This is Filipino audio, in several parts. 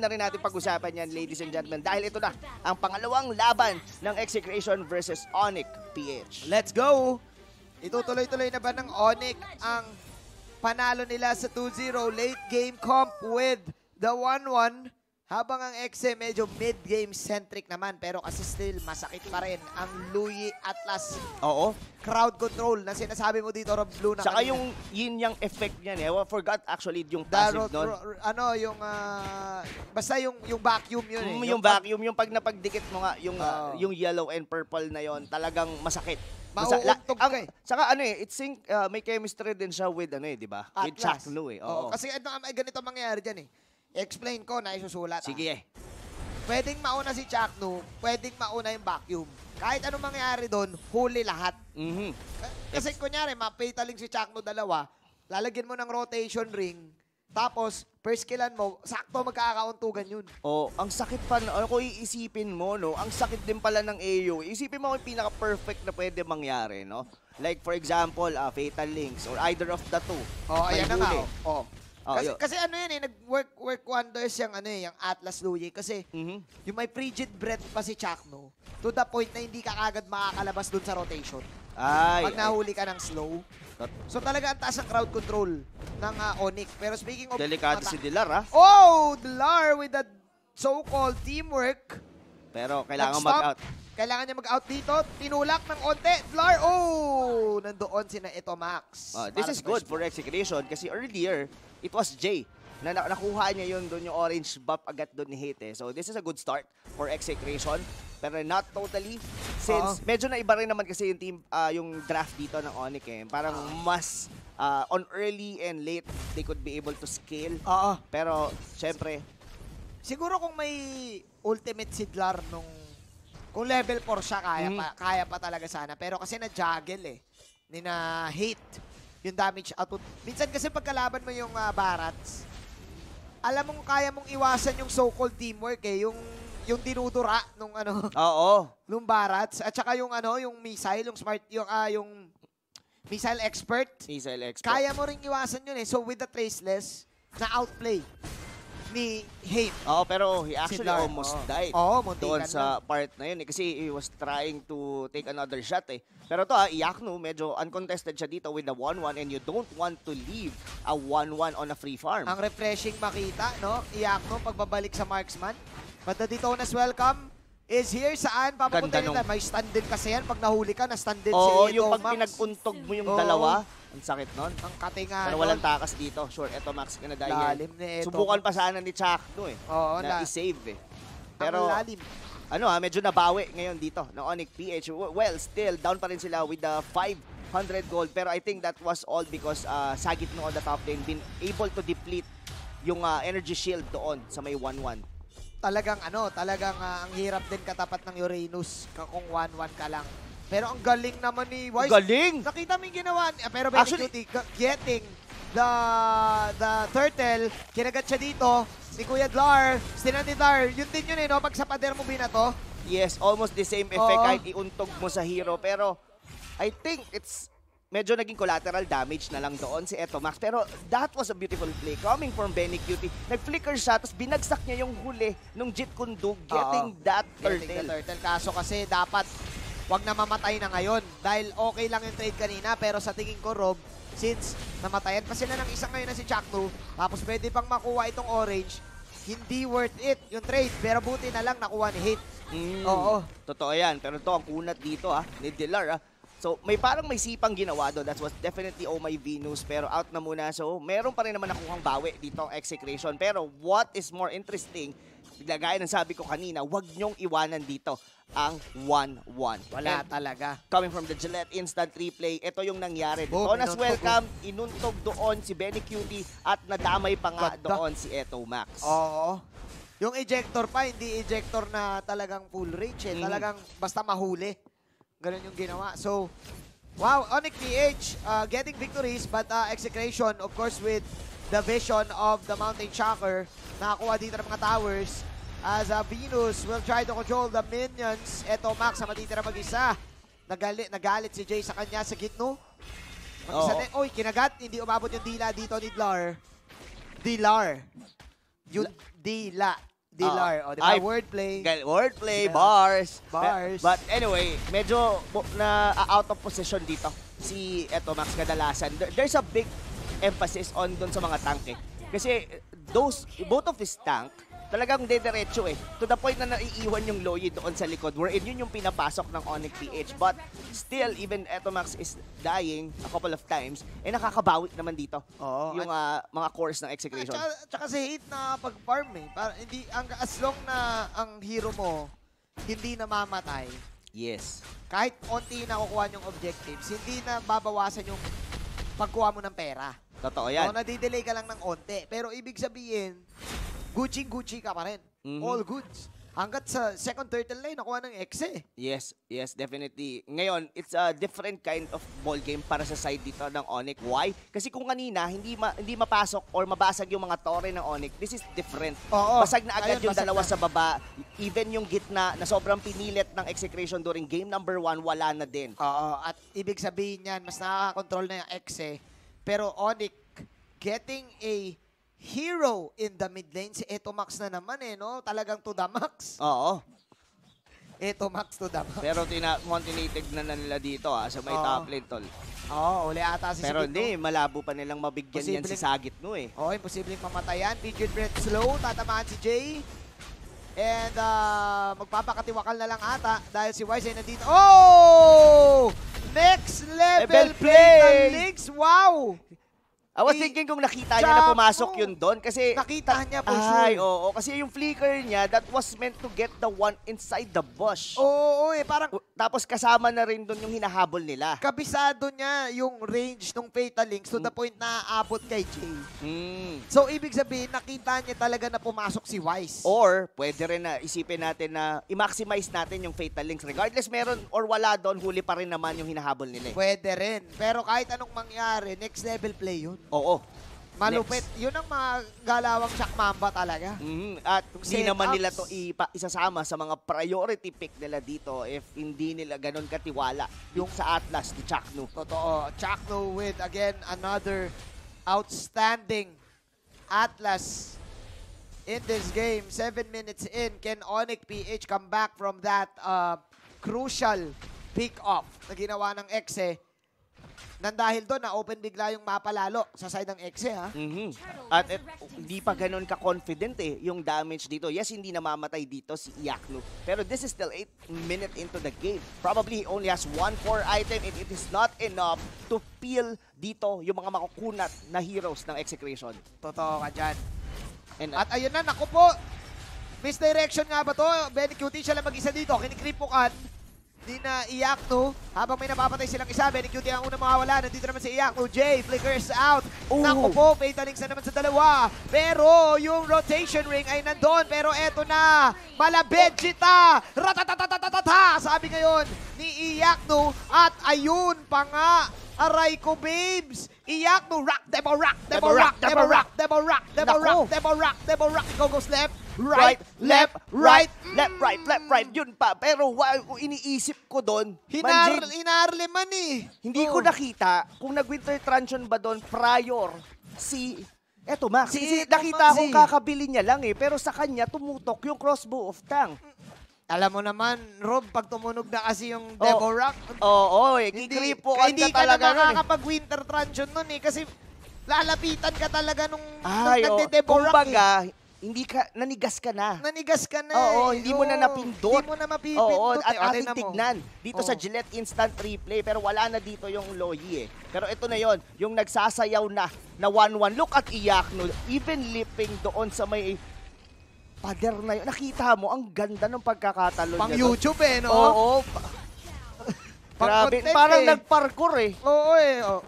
na rin natin pag-usapan yan, ladies and gentlemen, dahil ito na ang pangalawang laban ng Execration versus Onic PH. Let's go! Itutuloy-tuloy na ba ng Onic ang panalo nila sa 2-0 late game comp with the 1-1 habang ang XM medyo mid-game centric naman pero kasi still masakit pa rin ang Louis Atlas. Oo. Crowd control na sinasabi mo dito Rob Blue na. Saka kanina. yung yin yang effect niya eh. I forgot actually yung passive noon. Ano yung uh, basta yung yung vacuum yun eh. Mm, yung, yung vacuum yung pag napagdikit mo nga yung uh, yung yellow and purple na yon talagang masakit. Mauuntog ka eh. Saka ano eh, it sync, uh, may chemistry din siya with ano eh, di ba? With Chuck Lou eh. Oo. Oo. Kasi ano, ganito mangyayari dyan eh Explain ko na isusulat. Ah. Sige ah. eh. Pwedeng mauna si Chakno, pwedeng mauna yung vacuum. Kahit anong mangyari doon, huli lahat. Mm-hmm. Eh, kasi kunyari, mapitaling si Chakno dalawa, lalagyan mo ng rotation ring, tapos first killan mo, sakto magkakauntugan yun. Oh, ang sakit pa, ano ko iisipin mo, no? Ang sakit din pala ng AO. Isipin mo yung pinaka-perfect na pwede mangyari, no? Like for example, uh, Fatal Links or either of the two. Oh, ayan na nga. Oh. oh. Oh, kasi, kasi ano yan eh, nag-work work wonders yung, ano eh, yung Atlas Louie. Kasi mm-hmm. yung may frigid breath pa si Chakno to the point na hindi ka agad makakalabas dun sa rotation. Ay, Pag nahuli ka ng slow. So talaga ang taas ng crowd control ng uh, Onyx. Pero speaking of... Delikado si Dilar, ha? Ah. Oh! Dilar with the so-called teamwork. Pero kailangan mag-out. Kailangan niya mag-out dito. Tinulak ng onte. Dilar, nandoon sina Ito Max. Uh, this is good for execution kasi earlier, it was Jay na nakuha niya yun doon yung orange buff agad doon ni Hate. So this is a good start for execution pero not totally since uh-huh. medyo na iba rin naman kasi yung team uh, yung draft dito ng Onic eh. Parang mas uh, on early and late they could be able to scale. Uh-huh. Pero syempre siguro kung may ultimate sidlar nung kung level 4 siya kaya mm. pa kaya pa talaga sana pero kasi na juggle eh nina hate yung damage output. Minsan kasi pagkalaban mo yung uh, Barats, alam mong kaya mong iwasan yung so-called teamwork eh, yung yung dinudura nung ano. Oo. nung Barats at saka yung ano, yung missile, yung smart yung ah, uh, yung missile expert. Missile expert. Kaya mo ring iwasan yun eh. So with the traceless, na outplay ni Hate. Oh, pero he actually Sidlar. almost oh. died oh, doon sa na. part na yun. Eh, kasi he was trying to take another shot eh. Pero to ah, Iakno, medyo uncontested siya dito with the 1-1 and you don't want to leave a 1-1 on a free farm. Ang refreshing makita, no? Iakno, pagbabalik sa marksman. But the Ditonas welcome is here. Saan? Papapunta nila. May stand din kasi yan. Pag nahuli ka, na-stand din oh, si Ito, yung pag Max. mo yung oh. dalawa, ang sakit nun. Ang katinga Pero walang takas dito. Sure, eto Max ka na dahil. Lalim na ito. Subukan pa sana ni Chak no eh. Oo, na, na save eh. Pero, lalim. ano ha, ah, medyo nabawi ngayon dito ng Onyx PH. Well, still, down pa rin sila with the 500 gold. Pero I think that was all because uh, Sagit noon the top lane been able to deplete yung uh, energy shield doon sa may 1-1 talagang ano, talagang uh, ang hirap din katapat ng Uranus kung 1-1 ka lang. Pero ang galing naman ni Wise. Galing! Nakita mo yung ginawa. Pero very Actually, cutie. Getting the the turtle. Kinagat siya dito. Ni Kuya Dlar. Sinan ni Dlar. Yun din yun eh, no? Pag sa pader mo binato. Yes, almost the same effect Oo. kahit iuntog mo sa hero. Pero I think it's medyo naging collateral damage na lang doon si Eto Max. Pero that was a beautiful play coming from Benny Cutie. Nag-flicker siya, tapos binagsak niya yung huli nung Jit Kundug getting Oo. that turtle. Getting the turtle. Kaso kasi dapat wag na mamatay na ngayon. Dahil okay lang yung trade kanina, pero sa tingin ko, Rob, since namatayan pa sila ng isang ngayon na si Chaknu, tapos pwede pang makuha itong orange, hindi worth it yung trade. Pero buti na lang nakuha ni Hit. Mm. Oo. Totoo yan. Pero to ang kunat dito ha, ah, ni Dilar ha. Ah. So, may parang may sipang ginawa doon. That was definitely Oh My Venus. Pero out na muna. So, meron pa rin naman nakuhang bawi dito execution. Pero what is more interesting Gaya ang sabi ko kanina, huwag nyong iwanan dito ang 1-1. Wala And talaga. Coming from the Gillette Instant Replay, ito yung nangyari. Boom, Donas welcome, inuntog doon si Benny Cutie at nadamay pa nga doon si Eto Max. Oo. Yung ejector pa, hindi ejector na talagang full reach eh. Mm. Talagang basta mahuli. Ganun yung ginawa. So, wow, Onyx PH uh, getting victories but uh, execration, of course, with the vision of the Mountain Shocker. Nakakuha dito ng mga towers as uh, Venus will try to control the minions. Eto, Max, sa matitira mag-isa. Nagali nagalit si Jay sa kanya sa gitno. Mag-isa din. Oy, kinagat. Hindi umabot yung dila dito ni Dlar. Dilar. Yung dila. Dilar. Uh, o, di ba? Wordplay. Wordplay, yeah. Diba? bars. Bars. But anyway, medyo na out of position dito si eto Max kadalasan. There's a big emphasis on doon sa mga tank eh. Kasi those, both of his tank, talagang dediretso eh. To the point na naiiwan yung Loyi doon sa likod wherein yun yung pinapasok ng Onyx PH. But still, even Etomax is dying a couple of times eh nakakabawi naman dito Oo, yung uh, mga cores ng execution. Tsaka, tsaka si Hate na pag-farm eh. Para, hindi, ang, as long na ang hero mo hindi namamatay, Yes. kahit onti na kukuha yung objectives, hindi na babawasan yung pagkuha mo ng pera. Totoo yan. O, nadidelay ka lang ng onti. Pero ibig sabihin, Gucci-Gucci ka pa rin. Mm -hmm. All goods. Hanggat sa second turtle lane, nakuha ng X eh. Yes, yes, definitely. Ngayon, it's a different kind of ball game para sa side dito ng Onyx. Why? Kasi kung kanina, hindi ma hindi mapasok or mabasag yung mga tore ng Onyx, this is different. Oo, basag na agad Ayun, yung dalawa na. sa baba. Even yung gitna na sobrang pinilit ng execution during game number one, wala na din. Oo, at ibig sabihin niyan, mas nakaka na yung X eh. Pero Onyx, getting a hero in the mid lane. Si Eto Max na naman eh, no? Talagang to the max. Oo. Eto Max to the max. Pero tina continuitig na, nila dito ah, sa may Oo. top lane, tol. Oo, uli ata si Pero Sigit, no? hindi, malabo pa nilang mabigyan yan si Posibleng- Sagit no eh. Oo, imposibleng mamatayan. Featured breath slow. Tatamaan si Jay. And uh, magpapakatiwakal na lang ata dahil si Wise ay nandito. Oh! Next level, Level play! play! ng Lynx. Wow! I was eh, thinking kung nakita niya na pumasok oh, yun doon kasi... Nakita niya po, Ay, sure. oo. Kasi yung flicker niya, that was meant to get the one inside the bush. Oo, oo eh. Parang... Tapos kasama na rin doon yung hinahabol nila. Kabisado niya yung range ng Fatal Link to mm. the hmm. point na aabot kay Jay. Mm. So, ibig sabihin, nakita niya talaga na pumasok si Wise. Or, pwede rin na isipin natin na i-maximize natin yung Fatal Links. Regardless meron or wala doon, huli pa rin naman yung hinahabol nila. Eh. Pwede rin. Pero kahit anong mangyari, next level play yun. Oo. Malupit. Next. Yun ang mga galawang Jack Mamba talaga. Mm-hmm. At hindi naman ups. nila to ipa- isasama sa mga priority pick nila dito if hindi nila ganun katiwala yung sa Atlas ni Chakno. Totoo. Chakno with, again, another outstanding Atlas in this game. Seven minutes in, can Onic PH come back from that uh, crucial pick-off na ginawa ng Exe? Eh? Nang dahil doon, na-open bigla yung mapalalo sa side ng Exe, ha? Mhm. At et- eh, hindi pa ganun ka-confident eh, yung damage dito. Yes, hindi namamatay dito si Iaknu. Pero this is still 8 minutes into the game. Probably he only has one core item and it is not enough to peel dito yung mga makukunat na heroes ng Execration. Totoo ka dyan. And At ayun na, naku po! Misdirection nga ba to? Benny Cutie siya lang mag-isa dito. Kinikripukan. Hindi na Iakno. Habang may napapatay silang isa, Benny Cutie ang unang mawawala. Nandito naman si Iakno. Jay flickers out. Ooh. Naku po, fatal links na naman sa dalawa. Pero yung rotation ring ay nandun. Pero eto na, malabed Chita. Ratatatatata, sabi ngayon ni Iakno. At ayun pa nga, Aray ko, babes! Iyak mo! Rock, demo rock, demo rock, demo rock, demo rock, demo rock, demo rock, demo rock, demo rock, go, go, slap! right, left, right, left, right, left, right. Yun pa. Pero wow, iniisip ko doon. Hinar Manjin, hinarle man eh. hindi ko oh. nakita kung nag-winter transion ba doon prior si Eto Max. Si- Kasi nakita akong kakabili niya lang eh. Pero sa kanya tumutok yung crossbow of tang. Alam mo naman, Rob, pag tumunog na kasi yung Oh. Rock, Oo, eh. kikripo ka hindi ka na talaga nun eh. makakapag-winter transion nun eh. Kasi lalapitan ka talaga nung, nung Ay, oh, nagde-Devo Rock eh hindi ka, nanigas ka na. Nanigas ka na Oo, eh. hindi mo na napindot. Hindi mo na mapipindot. Oo, eh. at eh. ating tingnan mo. tignan dito sa Gillette Instant Replay. Pero wala na dito yung Loyi eh. Pero ito na yon yung nagsasayaw na na 1-1. Look at Iyakno, even lipping doon sa may pader na yun. Nakita mo, ang ganda ng pagkakatalo Pang niya Pang YouTube eh, no? Oo, Grabe, parang eh. nag-parkour eh. Oo eh. Oh.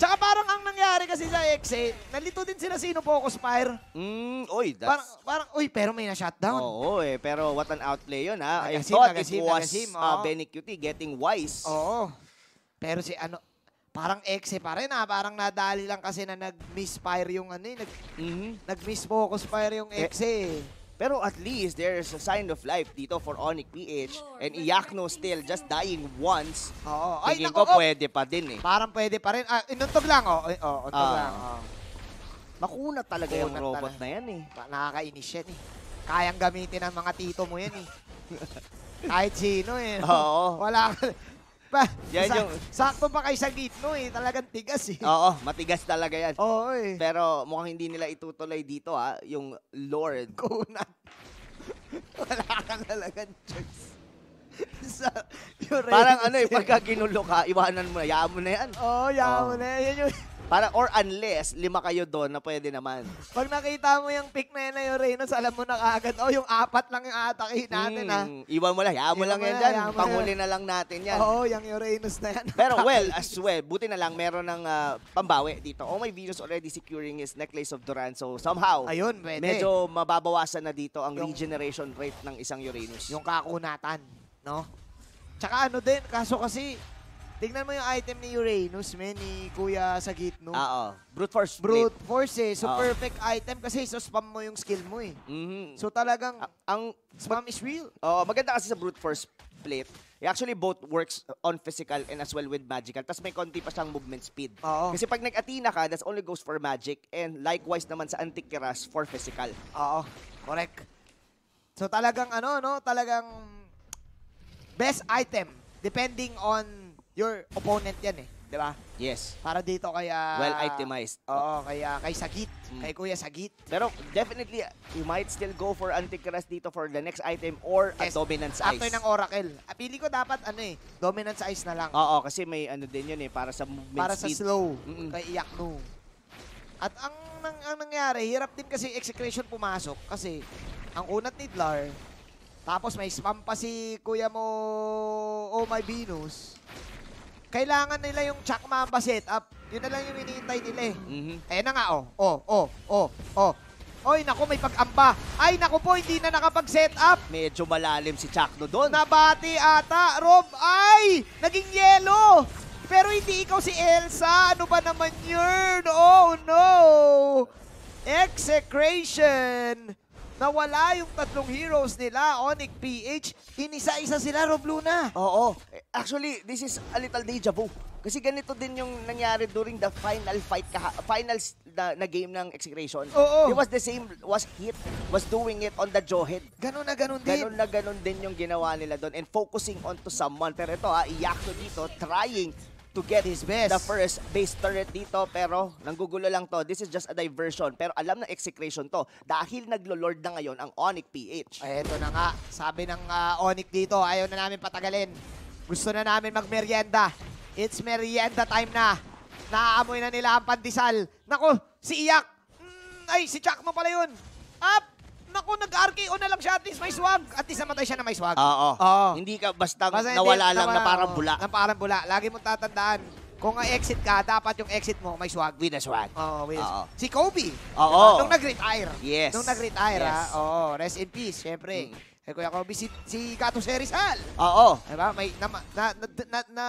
Tsaka parang ang nangyari kasi sa XA, eh, nalito din sila sino focus fire. Mm, oy, that's... Parang, parang, oy, pero may na-shutdown. Oo, oh, eh, pero what an outplay yun, ha? Nagasim, I thought nagasim, it was nagasim, oh. uh, Benny Cutie getting wise. Oo. Pero si ano, parang XA eh, pa rin, ha? Parang nadali lang kasi na nag-misfire yung ano, eh, nag, mm -hmm. nag focus fire yung XA. Eh. eh. Pero at least there is a sign of life dito for Onic PH and Iacno still just dying once. Oo. Ay, Tingin ko nako, oh. pwede pa din eh. Parang pwede pa rin. Ah, inuntog lang, oh. Ay, eh, Oh, untog Ah. lang, oh. Makunat talaga yung robot talaga. na yan eh. Pa- Nakakainis yan, eh. Kayang gamitin ng mga tito mo yan, eh. Kahit sino, eh. Oo. Wala, pa, yan sa, yung... Sakto pa kay Sagit, no eh. Talagang tigas eh. Oo, matigas talaga yan. Oo eh. Pero mukhang hindi nila itutuloy dito ha. Yung Lord. Kunat. Wala ka talaga choice. sa, Parang ano eh, pagka ginulo ka, iwanan mo na. Yaan mo na yan. Oo, oh, yaan oh. mo na. Yan yung... Para, or unless, lima kayo doon na pwede naman. Pag nakita mo yung pick na yun na yung Reynolds, alam mo na kaagad, oh, yung apat lang yung atakihin natin, ha? Ah. Mm, iwan mo lang, hayaan mo lang yan dyan. Panghuli na lang natin yan. Oo, yung Uranus na yan. Pero well, as well, buti na lang meron ng uh, pambawi dito. Oh, my Venus already securing his necklace of Duran. So somehow, Ayun, pwede. medyo mababawasan na dito ang yung, regeneration rate ng isang Uranus. Yung kakunatan, no? Tsaka ano din, kaso kasi Tignan mo yung item ni Uranus, men, ni Kuya sa no? Ah, Oo. Oh. Brute force. Blade. Brute force eh. So, ah, Oo. Oh. perfect item kasi so spam mo yung skill mo eh. Mhm. So, talagang A- ang spam is real. Oo, maganda kasi sa brute force plate. It eh, actually both works on physical and as well with magical. Tapos may konti pa siyang movement speed. Oo. Kasi pag nag-Athena ka, that's only goes for magic. And likewise naman sa Antique Keras for physical. Oo, correct. So talagang ano, no? Talagang best item depending on your opponent yan eh. Di ba? Yes. Para dito kaya... Ah, well optimized. Oo, kaya ah, kay Sagit. Mm. Kay Kuya Sagit. Pero definitely, you might still go for Anticrust dito for the next item or yes. a Dominance Ice. After ng Oracle. Pili ah, ko dapat ano eh, Dominance Ice na lang. Oo, kasi may ano din yun eh, para sa movement Para speed. sa slow. Mm -mm. Kay Iakno. At ang, ang, ang nangyari, hirap din kasi execution pumasok kasi ang unat ni Dlar, tapos may spam pa si kuya mo, oh my Venus kailangan nila yung Chakma ba setup. Yun na lang yung iniintay nila eh. Mm-hmm. Ayan na nga, oh. Oh, oh, oh, oh. Oy, nako, may pag-amba. Ay, nako po, hindi na nakapag-set up. Medyo malalim si Chakno doon. Nabati ata, Rob. Ay, naging yelo. Pero hindi ikaw si Elsa. Ano ba naman yun? Oh, no. Execration na wala yung tatlong heroes nila, Onyx, PH, inisa-isa sila, Robluna. Oo. Actually, this is a little deja vu. Kasi ganito din yung nangyari during the final fight, finals na, na game ng Execration. Oo. It was the same, was hit, was doing it on the Johead. Ganun na ganun din. Ganun na ganun din yung ginawa nila doon and focusing on to someone. Pero ito ha, ah, Iyakto dito, trying to get his best. the first base turret dito pero nanggugulo lang to. This is just a diversion pero alam na execration to dahil naglo-lord na ngayon ang Onic PH. Ay, eto na nga. Sabi ng uh, ah, Onic dito, ayaw na namin patagalin. Gusto na namin magmerienda. It's merienda time na. Naaamoy na nila ang pandesal. Nako, si Iyak! Mm, ay, si Jack mo pala yun. Up! Naku, nag-RKO na lang siya. At least may swag. At least namatay siya na may swag. Oo. Oo. Hindi ka basta, Basta hindi, lang na nawa- parang bula. Na parang bula. Lagi mong tatandaan. Kung exit ka, dapat yung exit mo may swag. With a swag. Oo, With Oo. Si Kobe. Oo. Diba? Nung nag-retire. Yes. Nung nag-retire, Yes. ha? Oo, rest in peace, syempre. Mm. Eh, Kuya Kobe, si, si Kato Serizal. Oo. Diba? May, na, na, na, na, na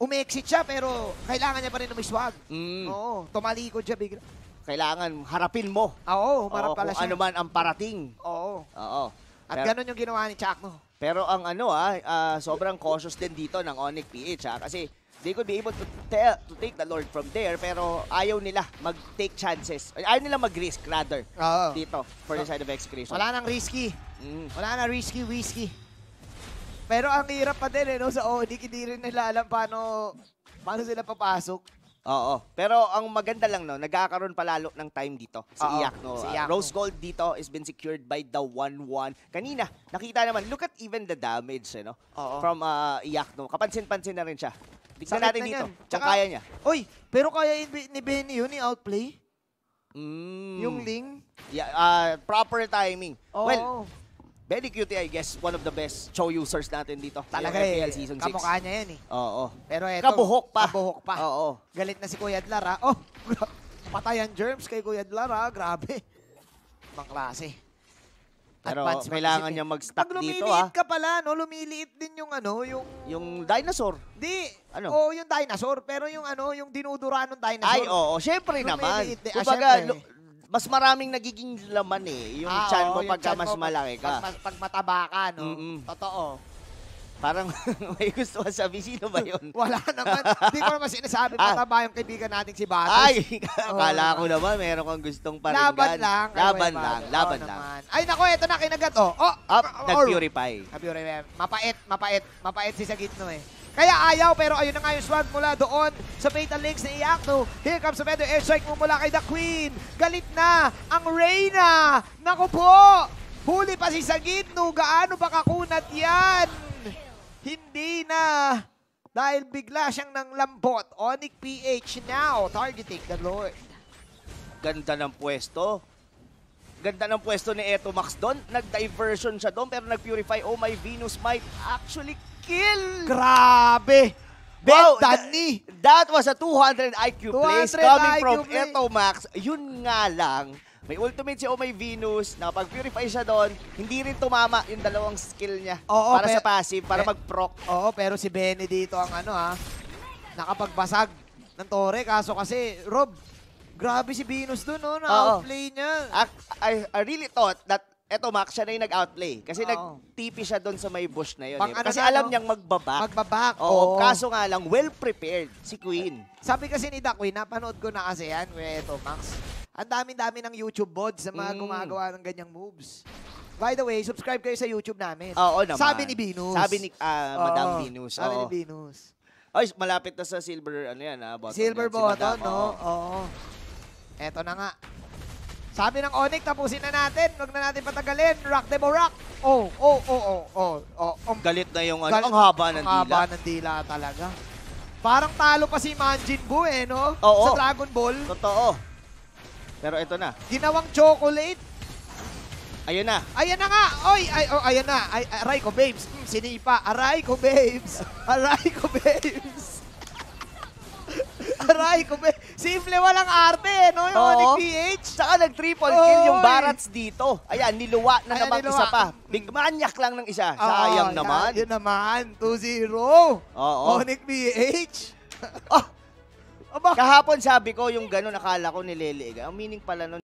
umi-exit siya, pero kailangan niya pa rin na may swag. Mm. Oo, tumalikod siya bigla kailangan harapin mo. Oo, harap pala siya. ano man ang parating. Oo. Oo. At Pero- ganun yung ginawa ni Chakno. Pero ang ano ah, ah, sobrang cautious din dito ng Onyx PH ah, kasi they could be able to, to take the Lord from there pero ayaw nila mag-take chances. Ayaw nila mag-risk rather Oo. dito for the side of execution. Wala nang risky. Mm. Wala na risky whiskey. Pero ang hirap pa din eh, no, sa Onyx, hindi rin nila alam paano, paano sila papasok. Oo. Pero ang maganda lang, no, nagkakaroon palalo ng time dito. Si Iyak. No? si ah, Iakno. Rose oh. Gold dito has been secured by the 1-1. Kanina, nakita naman, look at even the damage, eh, no? Oo. From uh, No? Kapansin-pansin na rin siya. Tignan natin na dito. yan. Kung kaya niya. Oy, pero kaya ni Benny yun, i-outplay? Mm. Yung Ling? Yeah, ah, proper timing. Oo. Well, Benny QT, eh, I guess, one of the best show users natin dito. Talaga eh. FPL season 6. Kamukha niya yan eh. Oo. Pero eto. Kabuhok pa. Kabuhok pa. Oo. Galit na si Kuya Dlar ha. Ah. Oh, patay ang germs kay Kuya Dlar ha. Ah. Grabe. Ibang klase. Pero Advanced kailangan niya eh. mag-stack dito ha. Ah. Pag ka pala, no, lumiliit din yung ano, yung... Yung dinosaur. Di. Ano? Oo, yung dinosaur. Pero yung ano, yung dinudura ng dinosaur. Ay, oo. Oh, syempre naman. Kumbaga, eh mas maraming nagiging laman eh. Yung ah, chan mo oo, pagka chan mas mo, malaki ka. Pag, pag, mataba ka, no? Mm -mm. Totoo. Parang may gusto ka sabi, sino ba yun? Wala naman. Hindi ko naman sinasabi, ah. mataba ah. yung kaibigan natin si Batos. Ay, akala oh. ko naman, meron kang gustong paringgan. Laban lang. Laban Ay, lang, laban oh, lang. Ay, nako, eto na, kinagat, oh. Oh, Up, oh, nag-purify. Mapait, mapait, mapait si Sagitno eh. Kaya ayaw, pero ayun na nga yung swag mula doon sa Fatal Links ni Iacno. Here comes the Medo Airstrike mula kay The Queen. Galit na ang Reyna. Naku po! Huli pa si Sagitno. Gaano ba kakunat yan? Hindi na. Dahil bigla siyang nang nanglambot. Onic PH now targeting the Lord. Ganda ng pwesto. Ganda ng pwesto ni Eto Max doon. Nag-diversion siya doon pero nag-purify. Oh my Venus might actually kill. Grabe. Wow, Bentani. Th- that was a 200 IQ 200 place coming IQ from play. Max. Yun nga lang, may ultimate siya o may Venus, pag purify siya doon, hindi rin tumama yung dalawang skill niya Oo, para pero, sa passive, para mag-proc. Oo, pero si Benny dito ang ano ha, nakapagbasag ng Tore. Kaso kasi, Rob, grabe si Venus doon, no? Na-outplay niya. I, I, I really thought that eto Max, siya na yung nag-outplay. Kasi Oo. nagtipi siya doon sa may bush na yun. Pang eh. Ano kasi na, alam no? niyang magbabak. Magbabak. Oo, kaso nga lang, well-prepared si Queen. Sabi kasi ni Dakwin, napanood ko na kasi yan, Weto Max. Ang dami-dami ng YouTube bots sa mga Mm. gumagawa ng ganyang moves. By the way, subscribe kayo sa YouTube namin. Oo naman. Sabi ni Binus. Sabi ni ah, Oo. Madam Venus. Sabi ni Binus. Ay, malapit na sa silver, ano yan, ah, Silver yan, si button, Madam. no? Oo. Eto na nga. Sabi ng Onyx, tapusin na natin. Huwag na natin patagalin. Rock the rock. Oh, oh, oh, oh, oh, oh, oh. Ang galit na yung ano, galit, ang haba ng dila. Ang haba ng dila talaga. Parang talo pa si Manjin Buu eh, no? Oo. Sa Dragon Ball. Totoo. Pero ito na. Ginawang chocolate. Ayan na. Ayan na nga. Oy, ay, oh, ayan na. Ay, aray ko, babes. Hmm, sinipa. Aray ko, babes. Aray ko, babes. Aray ko be. Simple walang arte, eh, no? Yung Oo. Onyx PH. Saka nag-triple kill yung Barats dito. Ayan, niluwa na Ayan, namang niluwa. isa pa. Big manyak lang ng isa. Ah, Sayang Oo, naman. Yun naman. 2-0. Oo. Onyx PH. Ah, Aba. Kahapon sabi ko, yung gano'n, akala ko nililiig. Ang meaning pala nun,